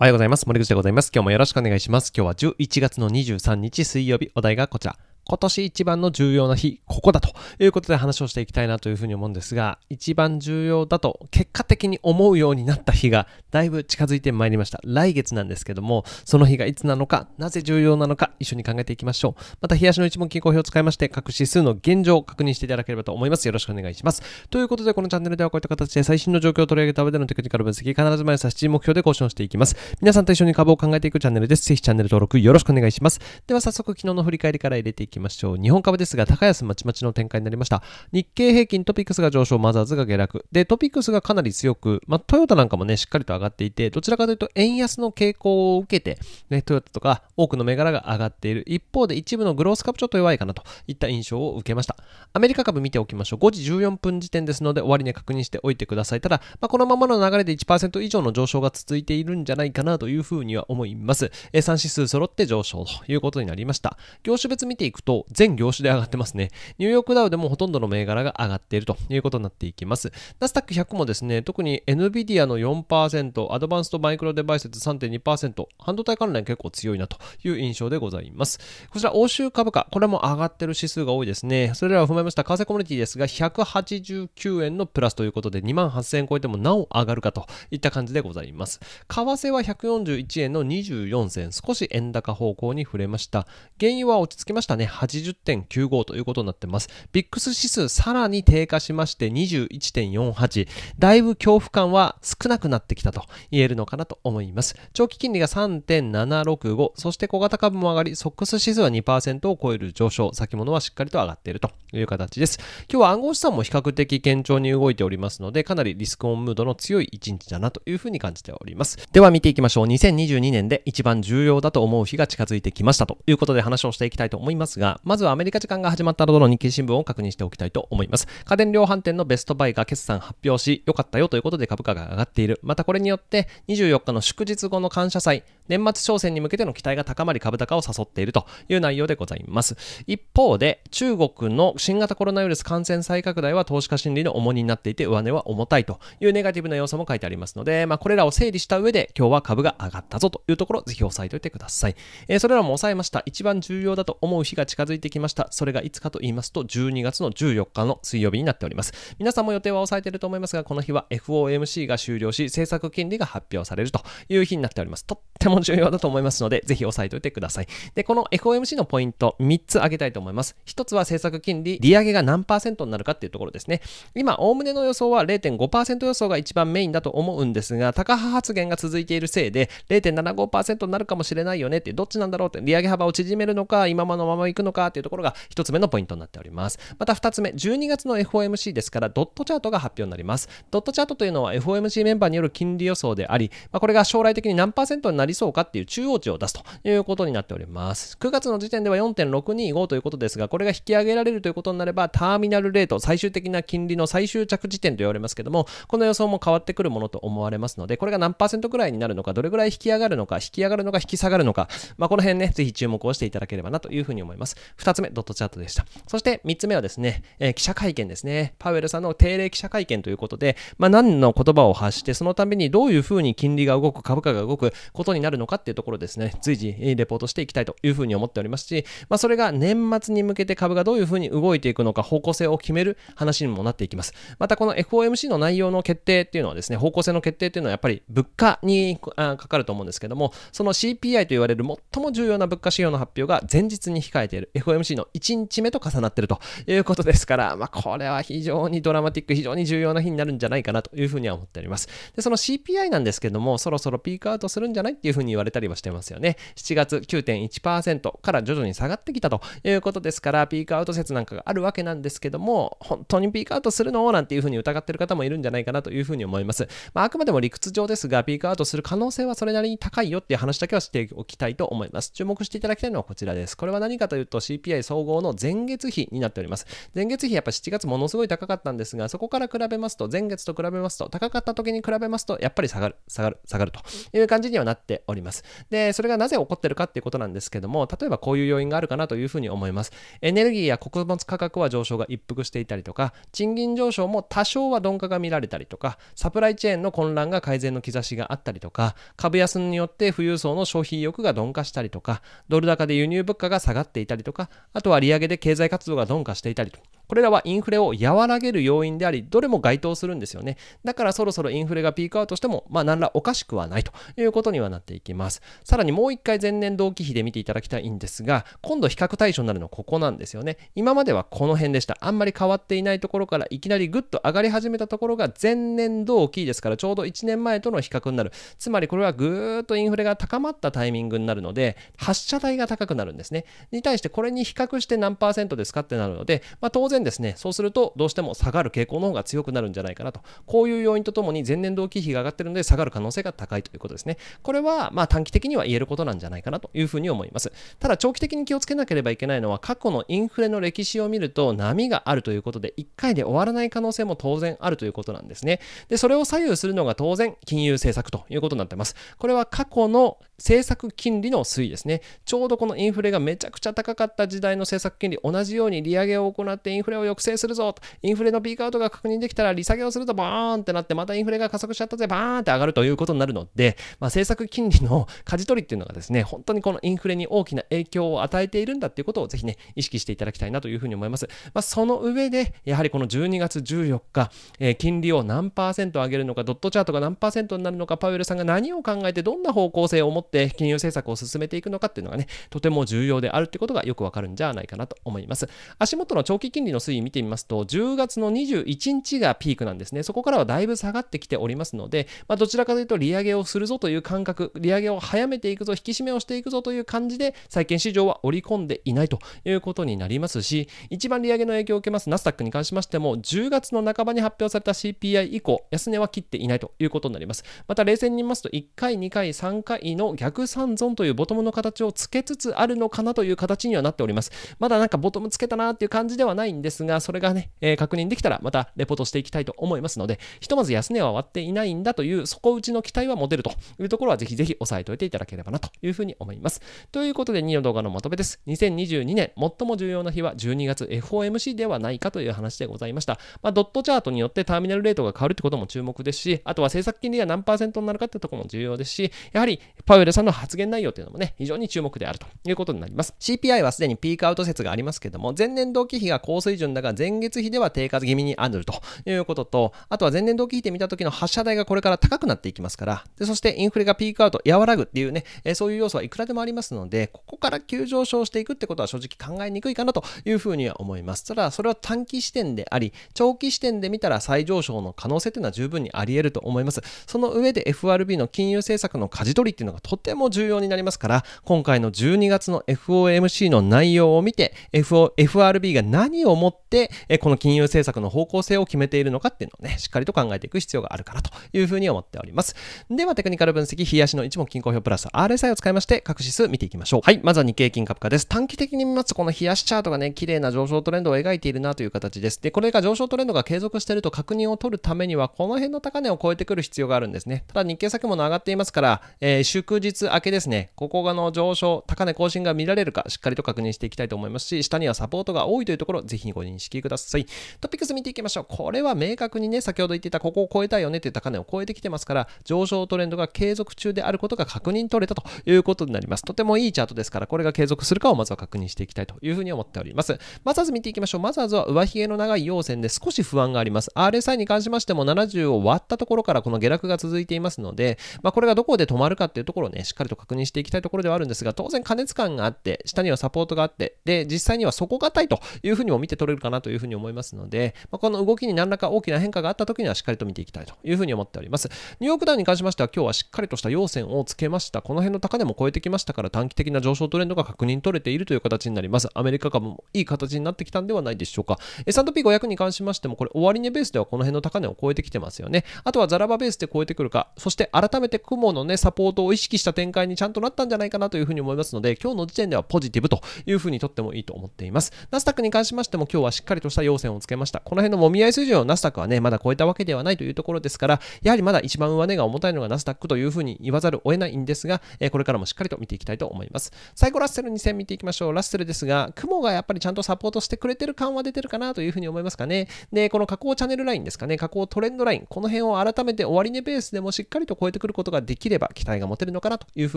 おはようございます。森口でございます。今日もよろしくお願いします。今日は11月の23日水曜日、お題がこちら。今年一番の重要な日、ここだということで話をしていきたいなというふうに思うんですが、一番重要だと結果的に思うようになった日がだいぶ近づいてまいりました。来月なんですけども、その日がいつなのか、なぜ重要なのか、一緒に考えていきましょう。また、冷やしの一問均衡表を使いまして、各指数の現状を確認していただければと思います。よろしくお願いします。ということで、このチャンネルではこういった形で最新の状況を取り上げた上でのテクニカル分析、必ず毎朝7時目標で更新していきます。皆さんと一緒に株を考えていくチャンネルです。ぜひチャンネル登録よろしくお願いします。では、早速、昨日の振り返りから入れていきます。きましょう。日本株ですが、高安まちまちの展開になりました。日経平均トピックスが上昇、マザーズが下落。で、トピックスがかなり強く、まあ、トヨタなんかもね、しっかりと上がっていて、どちらかというと円安の傾向を受けて、ね、トヨタとか多くの銘柄が上がっている。一方で一部のグロース株ちょっと弱いかなといった印象を受けました。アメリカ株見ておきましょう。5時14分時点ですので、終値、に確認しておいてください。ただ、まあ、このままの流れで1%以上の上昇が続いているんじゃないかなというふうには思います。え3指数揃って上昇ということになりました。業種別見ていくと、と、全業種で上がってますね。ニューヨークダウでもほとんどの銘柄が上がっているということになっていきます。ナスダック100もですね、特に NVIDIA の4%、アドバンストマイクロデバイス3.2%、半導体関連結構強いなという印象でございます。こちら、欧州株価、これも上がってる指数が多いですね。それらを踏まえました、為替コミュニティですが、189円のプラスということで、2万8000円超えてもなお上がるかといった感じでございます。為替は141円の24銭、少し円高方向に触れました。原油は落ち着きましたね。80.95ということになってます。ビックス指数さらに低下しまして21.48。だいぶ恐怖感は少なくなってきたと言えるのかなと思います。長期金利が3.765、そして小型株も上がり、ソックス指数は2%を超える上昇、先物はしっかりと上がっているという形です。今日は暗号資産も比較的堅調に動いておりますので、かなりリスクオンムードの強い一日だなというふうに感じております。では見ていきましょう。2022年で一番重要だと思う日が近づいてきましたということで話をしていきたいと思いますが、まずはアメリカ時間が始まった後の日経新聞を確認しておきたいと思います。家電量販店のベストバイが決算発表し、良かったよということで株価が上がっている。またこれによって、24日の祝日後の感謝祭、年末商戦に向けての期待が高まり株高を誘っているという内容でございます。一方で、中国の新型コロナウイルス感染再拡大は投資家心理の重荷になっていて、上値は重たいというネガティブな要素も書いてありますので、まあ、これらを整理した上で、今日は株が上がったぞというところ、ぜひ押さえておいてください。えー、それらも抑えました。一番重要だと思う日が近づいてきました。それがいつかと言いますと、12月の14日の水曜日になっております。皆さんも予定は抑えていると思いますが、この日は FOMC が終了し、政策金利が発表されるという日になっております。とってもも重要だと思いますので、ぜひ押さえておいてください。で、この FOMC のポイント、3つ挙げたいと思います。1つは政策金利、利上げが何パーセントになるかっていうところですね。今、おおむねの予想は0.5%予想が一番メインだと思うんですが、高派発言が続いているせいで、0.75%になるかもしれないよねって、どっちなんだろうって、利上げ幅を縮めるのか、今のままいくのかっていうところが1つ目のポイントになっております。また2つ目、12月の FOMC ですから、ドットチャートが発表になります。ドットチャートというのは FOMC メンバーによる金利予想であり、まあ、これが将来的に何パーセントになりそううかっていう中央値を出すということになっております。9月の時点では4.625ということですが、これが引き上げられるということになれば、ターミナルレート、最終的な金利の最終着地点と言われますけども、この予想も変わってくるものと思われますので、これが何パーセントくらいになるのか、どれくらい引き上がるのか、引き上がるのか、引き下がるのか、まあ、この辺ね、ぜひ注目をしていただければなというふうに思います。2つ目、ドットチャートでした。そして3つ目はですね、えー、記者会見ですね。パウエルさんの定例記者会見ということで、まあ、何の言葉を発して、そのためにどういうふうに金利が動く、株価が動くことになるのかっていうところですね、随時レポートしていきたいというふうに思っておりますし、まあ、それが年末に向けて株がどういうふうに動いていくのか、方向性を決める話にもなっていきます。またこの FOMC の内容の決定っていうのはですね、方向性の決定っていうのはやっぱり物価にかかると思うんですけども、その CPI と言われる最も重要な物価指標の発表が前日に控えている FOMC の1日目と重なっているということですから、まあ、これは非常にドラマティック、非常に重要な日になるんじゃないかなというふうには思っております。で、その CPI なんですけども、そろそろピークアウトするんじゃないっていうふううに言われたりはしてますよね。7月9.1%から徐々に下がってきたということですから、ピークアウト説なんかがあるわけなんですけども、本当にピークアウトするのなんていう風に疑ってる方もいるんじゃないかなという風に思います。まあ、あくまでも理屈上ですが、ピークアウトする可能性はそれなりに高いよっていう話だけはしておきたいと思います。注目していただきたいのはこちらです。これは何かというと CPI 総合の前月比になっております。前月比やっぱ7月ものすごい高かったんですが、そこから比べますと、前月と比べますと、高かった時に比べますと、やっぱり下がる、下がる、下がるという感じにはなっております。で、それがなぜ起こってるかっていうことなんですけども、例えばこういう要因があるかなというふうに思います。エネルギーや穀物価格は上昇が一服していたりとか、賃金上昇も多少は鈍化が見られたりとか、サプライチェーンの混乱が改善の兆しがあったりとか、株安によって富裕層の消費意欲が鈍化したりとか、ドル高で輸入物価が下がっていたりとか、あとは利上げで経済活動が鈍化していたりとこれらはインフレを和らげる要因であり、どれも該当するんですよね。だからそろそろインフレがピークアウトしても、まあ何らおかしくはないということにはなっていきます。さらにもう一回前年同期比で見ていただきたいんですが、今度比較対象になるのここなんですよね。今まではこの辺でした。あんまり変わっていないところからいきなりぐっと上がり始めたところが前年同期ですからちょうど1年前との比較になる。つまりこれはぐーっとインフレが高まったタイミングになるので、発射台が高くなるんですね。に対してこれに比較して何パーセントですかってなるので、まあ当然然ですね、そうするとどうしても下がる傾向の方が強くなるんじゃないかなと、こういう要因とともに前年同期比が上がってるので下がる可能性が高いということですね。これはまあ短期的には言えることなんじゃないかなというふうに思います。ただ長期的に気をつけなければいけないのは過去のインフレの歴史を見ると波があるということで1回で終わらない可能性も当然あるということなんですね。で、それを左右するのが当然金融政策ということになってます。これは過去の政策金利の推移ですね。ちょうどこのインフレがめちゃくちゃ高かった時代の政策金利、同じように利上げを行ってインフレを抑制するぞと、インフレのピークアウトが確認できたら利下げをするとバーンってなって、またインフレが加速しちゃったぜ、バーンって上がるということになるので、まあ、政策金利の舵取りっていうのがですね、本当にこのインフレに大きな影響を与えているんだっていうことをぜひね、意識していただきたいなというふうに思います。まあ、その上で、やはりこの12月14日、えー、金利を何パーセント上げるのか、ドットチャートが何パーセントになるのか、パウエルさんが何を考えてどんな方向性を持ってって金融政策を進めていくのかっていうのがね、とても重要であるってことがよくわかるんじゃないかなと思います。足元の長期金利の推移見てみますと、10月の21日がピークなんですね。そこからはだいぶ下がってきておりますので、まあ、どちらかというと利上げをするぞという感覚、利上げを早めていくぞ、引き締めをしていくぞという感じで、債券市場は織り込んでいないということになりますし、一番利上げの影響を受けますナスダックに関しましても、10月の半ばに発表された CPI 以降、安値は切っていないということになります。また冷静に見ますと、1回、2回、3回の逆三尊というボトムの形をつけつつあるのかなという形にはなっております。まだなんかボトムつけたなっていう感じではないんですが、それがね、えー、確認できたらまたレポートしていきたいと思いますので、ひとまず安値は割っていないんだという底打ちの期待は持てるというところはぜひぜひ押さえておいていただければなというふうに思います。ということで2の動画のまとめです。2022年最も重要な日は12月 FOMC ではないかという話でございました。まあ、ドットチャートによってターミナルレートが変わるってことも注目ですし、あとは政策金利が何パーセントになるかってとこも重要ですし、やはりパウエルルさんの発言内容というのもね、非常に注目であるということになります。CPI はすでにピークアウト説がありますけども、前年同期比が高水準だが、前月比では低下気味にあるということと、あとは前年同期比で見た時の発射台がこれから高くなっていきますから、でそしてインフレがピークアウト、和らぐっていうね、えそういう要素はいくらでもありますので、ここから急上昇していくってことは正直考えにくいかなというふうには思います。ただ、それは短期視点であり、長期視点で見たら再上昇の可能性というのは十分にあり得ると思います。その上で FRB の金融政策の舵取りっていうのがとても重要になりますから今回の12月の FOMC の内容を見て、FO、FRB が何をもってこの金融政策の方向性を決めているのかっていうのをねしっかりと考えていく必要があるからというふうに思っておりますではテクニカル分析冷やしの一目均衡表プラス RSI を使いまして各指数見ていきましょうはいまずは日経金株価です短期的に見ますとこの冷やしチャートがね綺麗な上昇トレンドを描いているなという形ですでこれが上昇トレンドが継続していると確認を取るためにはこの辺の高値を超えてくる必要があるんですねただ日経先物上がっていますから、えー、週日明けですね、ここがの上昇、高値更新が見られるか、しっかりと確認していきたいと思いますし、下にはサポートが多いというところ、ぜひご認識ください。トピックス見ていきましょう。これは明確にね、先ほど言っていた、ここを超えたいよねという高値を超えてきてますから、上昇トレンドが継続中であることが確認取れたということになります。とてもいいチャートですから、これが継続するかをまずは確認していきたいというふうに思っております。まず見ていきましょう。マザーズは上髭の長い陽線で少し不安があります。RSI に関しましても70を割ったところからこの下落が続いていますので、まあ、これがどこで止まるかっていうところね、しっかりと確認していきたいところではあるんですが、当然加熱感があって、下にはサポートがあって、で、実際には底堅いというふうにも見て取れるかなというふうに思いますので、まあ、この動きに何らか大きな変化があった時にはしっかりと見ていきたいというふうに思っております。ニューヨークダウンに関しましては、今日はしっかりとした要線をつけました。この辺の高値も超えてきましたから、短期的な上昇トレンドが確認取れているという形になります。アメリカ株もいい形になってきたんではないでしょうか。S&P500 に関しましても、これ終値ベースではこの辺の高値を超えてきてますよね。あとはザラバベースで超えてくるか、そして改めて雲のね、サポートを意識した展開にちゃんとなったんじゃないかなというふうに思いますので、今日の時点ではポジティブというふうにとってもいいと思っています。ナスタックに関しましても今日はしっかりとした要線をつけました。この辺のもみ合い水準をナスタックはね、まだ超えたわけではないというところですから、やはりまだ一番上値が重たいのがナスタックというふうに言わざるを得ないんですが、えこれからもしっかりと見ていきたいと思います。最後、ラッセル2000見ていきましょう。ラッセルですが、雲がやっぱりちゃんとサポートしてくれてる感は出てるかなというふうに思いますかね。で、この加工チャンネルラインですかね、加工トレンドライン、この辺を改めて終値ベースでもしっかりと超えてくることができれば、期待が持てるのかなというふ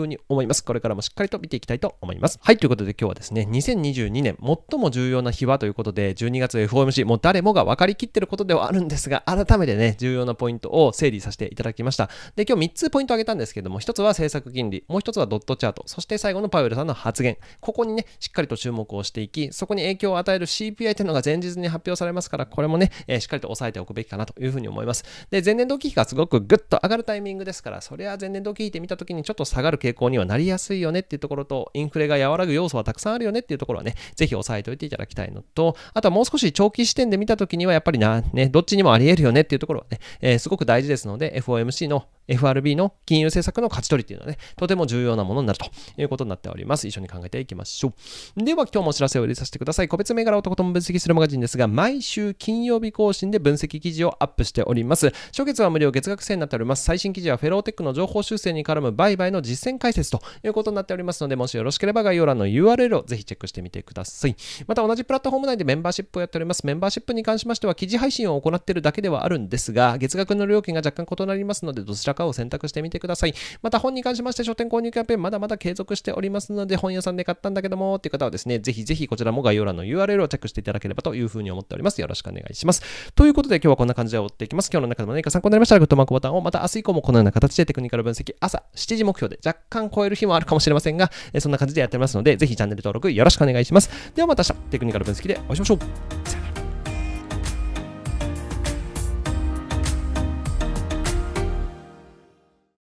うに思います。これからもしっかりと見ていきたいと思います。はい、ということで今日はですね、2022年最も重要な日はということで、12月 FOMC、もう誰もが分かりきってることではあるんですが、改めてね、重要なポイントを整理させていただきました。で、今日3つポイントを挙げたんですけども、1つは政策金利、もう1つはドットチャート、そして最後のパウエルさんの発言。ここにね、しっかりと注目をしていき、そこに影響を与える CPI というのが前日に発表されますから、これもね、えー、しっかりと押さえておくべきかなというふうに思います。で、前年同期比がすごくグッと上がるタイミングですから、それは前年同期比で見たときにちょっとと下がる傾向にはなりやすいよねっていうところと、インフレが和らぐ要素はたくさんあるよねっていうところはね、ぜひ押さえておいていただきたいのと、あとはもう少し長期視点で見たときには、やっぱりな、ね、どっちにもあり得るよねっていうところはね、えー、すごく大事ですので、FOMC の FRB の金融政策の勝ち取りっていうのはね、とても重要なものになるということになっております。一緒に考えていきましょう。では、今日もお知らせを入れさせてください。個別銘柄をとことん分析するマガジンですが、毎週金曜日更新で分析記事をアップしております。初月は無料月額制になっております。最新記事はフェローテックの情報修正に絡む売買の実践解説ということになっておりますので、もしよろしければ概要欄の URL をぜひチェックしてみてください。また同じプラットフォーム内でメンバーシップをやっております。メンバーシップに関しましては、記事配信を行っているだけではあるんですが、月額の料金が若干異なりますので、どちららかを選択してみてください。また本に関しまして書店購入キャンペーンまだまだ継続しておりますので、本屋さんで買ったんだけどもっていう方はですね、ぜひぜひこちらも概要欄の URL をチェックしていただければというふうに思っております。よろしくお願いします。ということで今日はこんな感じで終わっていきます。今日の中でも何か参考になりましたらグッドマークボタンを、また明日以降もこのような形でテクニカル分析、朝7時目標で若干超える日もあるかもしれませんが、えそんな感じでやってますので、ぜひチャンネル登録よろしくお願いします。ではまた明日、テクニカル分析でお会いしましょう。